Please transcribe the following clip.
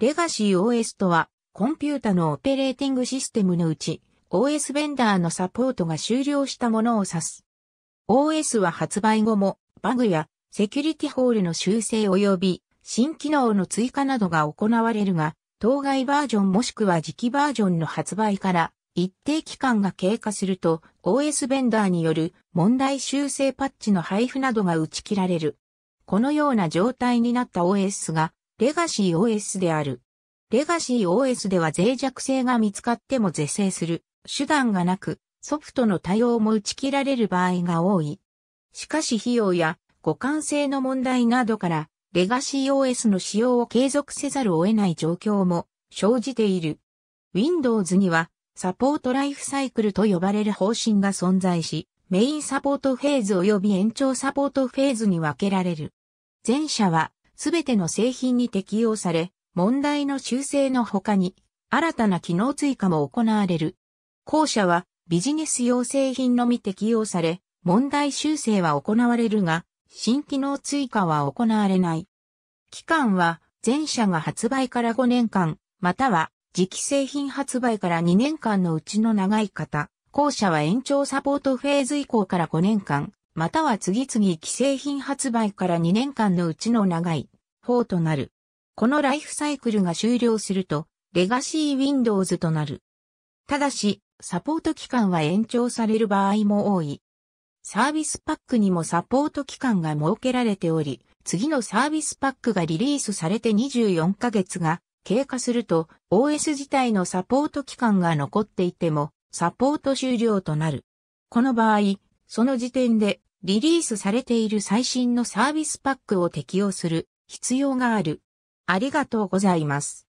レガシー OS とは、コンピュータのオペレーティングシステムのうち、OS ベンダーのサポートが終了したものを指す。OS は発売後も、バグやセキュリティホールの修正及び、新機能の追加などが行われるが、当該バージョンもしくは時期バージョンの発売から、一定期間が経過すると、OS ベンダーによる問題修正パッチの配布などが打ち切られる。このような状態になった OS がレガシー OS である。レガシー OS では脆弱性が見つかっても是正する手段がなく、ソフトの対応も打ち切られる場合が多い。しかし費用や互換性の問題などから、レガシー OS の使用を継続せざるを得ない状況も生じている。Windows にはサポートライフサイクルと呼ばれる方針が存在し、メインサポートフェーズ及び延長サポートフェーズに分けられる。前者はすべての製品に適用され、問題の修正の他に、新たな機能追加も行われる。後者は、ビジネス用製品のみ適用され、問題修正は行われるが、新機能追加は行われない。期間は、前者が発売から5年間、または、次期製品発売から2年間のうちの長い方、後者は延長サポートフェーズ以降から5年間、または次々既製品発売から2年間のうちの長い方となる。このライフサイクルが終了すると、レガシー Windows となる。ただし、サポート期間は延長される場合も多い。サービスパックにもサポート期間が設けられており、次のサービスパックがリリースされて24ヶ月が経過すると、OS 自体のサポート期間が残っていても、サポート終了となる。この場合、その時点でリリースされている最新のサービスパックを適用する必要がある。ありがとうございます。